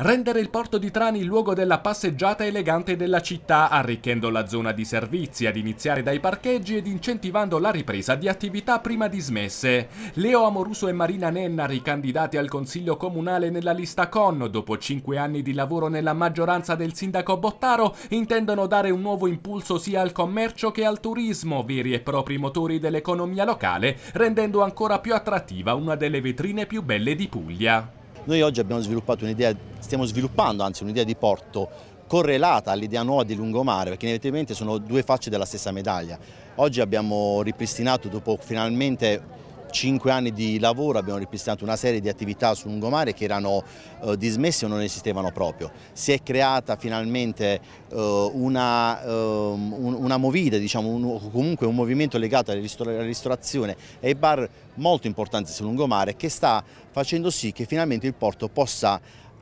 rendere il porto di Trani il luogo della passeggiata elegante della città, arricchendo la zona di servizi, ad iniziare dai parcheggi ed incentivando la ripresa di attività prima dismesse. Leo Amoruso e Marina Nenna, ricandidati al Consiglio Comunale nella lista CON, dopo cinque anni di lavoro nella maggioranza del sindaco Bottaro, intendono dare un nuovo impulso sia al commercio che al turismo, veri e propri motori dell'economia locale, rendendo ancora più attrattiva una delle vetrine più belle di Puglia. Noi oggi abbiamo sviluppato un'idea, stiamo sviluppando anzi un'idea di porto correlata all'idea nuova di lungomare, perché inevitabilmente sono due facce della stessa medaglia. Oggi abbiamo ripristinato dopo finalmente cinque anni di lavoro abbiamo ripristinato una serie di attività sul lungomare che erano eh, dismesse o non esistevano proprio. Si è creata finalmente eh, una, eh, una, movida, diciamo, un, comunque un movimento legato alla ristorazione e ai bar molto importanti sul lungomare che sta facendo sì che finalmente il porto possa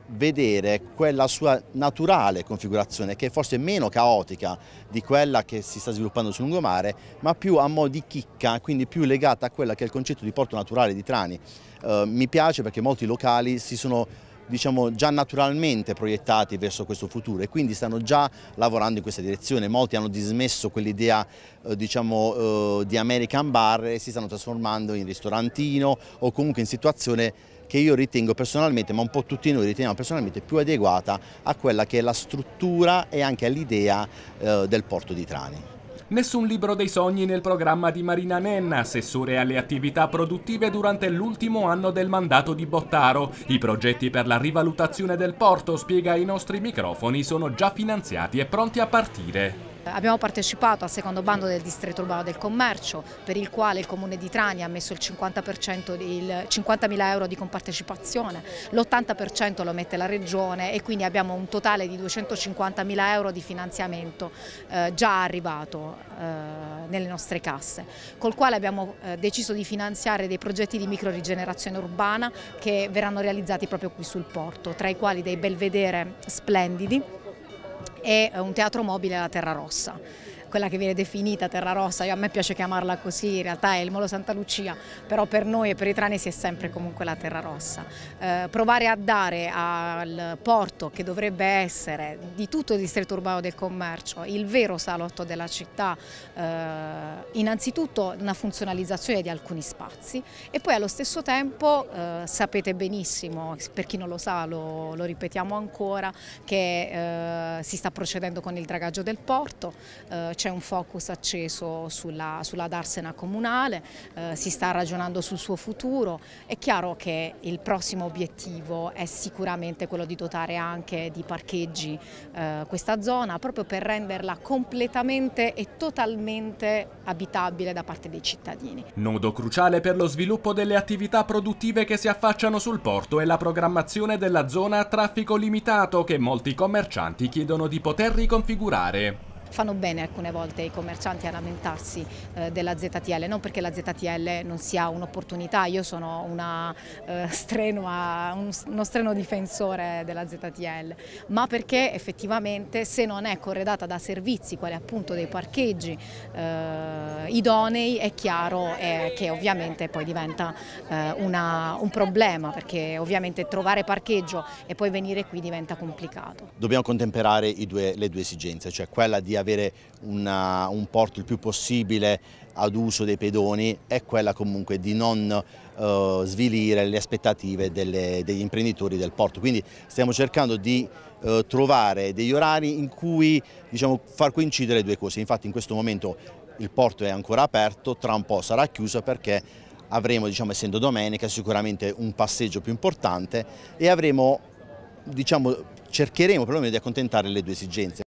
vedere quella sua naturale configurazione che è forse meno caotica di quella che si sta sviluppando sul lungomare ma più a mo' di chicca quindi più legata a quella che è il concetto di porto naturale di Trani eh, mi piace perché molti locali si sono diciamo, già naturalmente proiettati verso questo futuro e quindi stanno già lavorando in questa direzione. Molti hanno dismesso quell'idea eh, diciamo, eh, di American bar e si stanno trasformando in ristorantino o comunque in situazione che io ritengo personalmente, ma un po' tutti noi riteniamo personalmente più adeguata a quella che è la struttura e anche all'idea eh, del porto di Trani. Nessun libro dei sogni nel programma di Marina Nenna, assessore alle attività produttive durante l'ultimo anno del mandato di Bottaro. I progetti per la rivalutazione del porto, spiega ai nostri microfoni, sono già finanziati e pronti a partire. Abbiamo partecipato al secondo bando del distretto urbano del commercio per il quale il comune di Trani ha messo il 50.000 50 euro di compartecipazione, l'80% lo mette la regione e quindi abbiamo un totale di 250.000 euro di finanziamento eh, già arrivato eh, nelle nostre casse, col quale abbiamo eh, deciso di finanziare dei progetti di micro rigenerazione urbana che verranno realizzati proprio qui sul porto, tra i quali dei belvedere splendidi è un teatro mobile alla Terra Rossa quella che viene definita terra rossa, Io, a me piace chiamarla così, in realtà è il Molo Santa Lucia, però per noi e per i trani si è sempre comunque la terra rossa. Eh, provare a dare al porto che dovrebbe essere di tutto il distretto urbano del commercio il vero salotto della città, eh, innanzitutto una funzionalizzazione di alcuni spazi e poi allo stesso tempo eh, sapete benissimo, per chi non lo sa lo, lo ripetiamo ancora, che eh, si sta procedendo con il dragaggio del porto, eh, c'è c'è un focus acceso sulla, sulla Darsena comunale, eh, si sta ragionando sul suo futuro, è chiaro che il prossimo obiettivo è sicuramente quello di dotare anche di parcheggi eh, questa zona proprio per renderla completamente e totalmente abitabile da parte dei cittadini. Nodo cruciale per lo sviluppo delle attività produttive che si affacciano sul porto è la programmazione della zona a traffico limitato che molti commercianti chiedono di poter riconfigurare fanno bene alcune volte i commercianti a lamentarsi eh, della ZTL, non perché la ZTL non sia un'opportunità, io sono una, eh, strenua, un, uno strenuo difensore della ZTL, ma perché effettivamente se non è corredata da servizi, quali appunto dei parcheggi eh, idonei, è chiaro eh, che ovviamente poi diventa eh, una, un problema, perché ovviamente trovare parcheggio e poi venire qui diventa complicato. Dobbiamo contemperare due, le due esigenze, cioè quella di avere una, un porto il più possibile ad uso dei pedoni è quella comunque di non eh, svilire le aspettative delle, degli imprenditori del porto. Quindi stiamo cercando di eh, trovare degli orari in cui diciamo, far coincidere le due cose. Infatti in questo momento il porto è ancora aperto, tra un po' sarà chiuso perché avremo, diciamo, essendo domenica, sicuramente un passeggio più importante e avremo, diciamo, cercheremo perlomeno di accontentare le due esigenze.